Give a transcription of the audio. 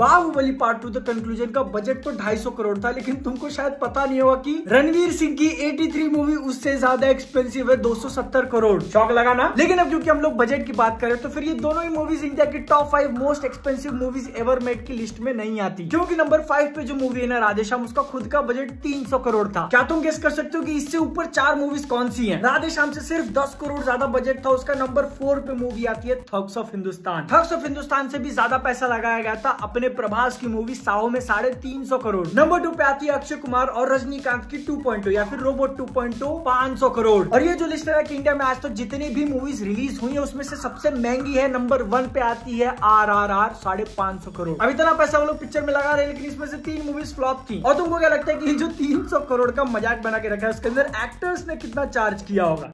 Baahubali part two the conclusion का budget तो 250 करोड़ था लेकिन तुमको शायद पता नहीं होगा कि रणवीर सिंह की 83 मूवी उससे ज्यादा एक्सपेंसिव है 270 करोड़ शौक लगा ना लेकिन अब क्योंकि हम लोग बजट की बात करें तो फिर ये दोनों ही मूवीज इंडिया की top five most expensive movies ever made की लिस्ट में नहीं आती क्योंकि नंबर फाइव पे जो मूवी है ना राधेश्याम उसका खुद का बजट तीन करोड़ था क्या तुम गेस कर सकते हो की इससे ऊपर चार मूवीज कौन सी है राधेश्याम से सिर्फ दस करोड़ ज्यादा बजट था उसका नंबर फोर पे मूवी आती है Thugs of Hindostan Thugs of Hindostan से भी ज्यादा पैसा लगाया गया था अपने है प्रभास की मूवी साहो में साढ़े तीन सौ करोड़ नंबर टू पे आती है अक्षय कुमार और रजनीकांत की टू पॉइंट या फिर रोबोट टू पॉइंट पांच सौ करोड़ और ये जो लिस्ट है इंडिया में आज तक तो जितनी भी मूवीज रिलीज हुई है उसमें से सबसे महंगी है नंबर वन पे आती है आर आर आर साढ़े पांच सौ करोड़ अब इतना पैसा वो लोग पिक्चर में लगा रहे लेकिन इसमें से तीन मूवीज फ्लॉप थी और तुमको क्या लगता है की जो तीन सौ करोड़ का मजाक बना के रखा है उसके अंदर एक्टर्स ने कितना चार्ज किया होगा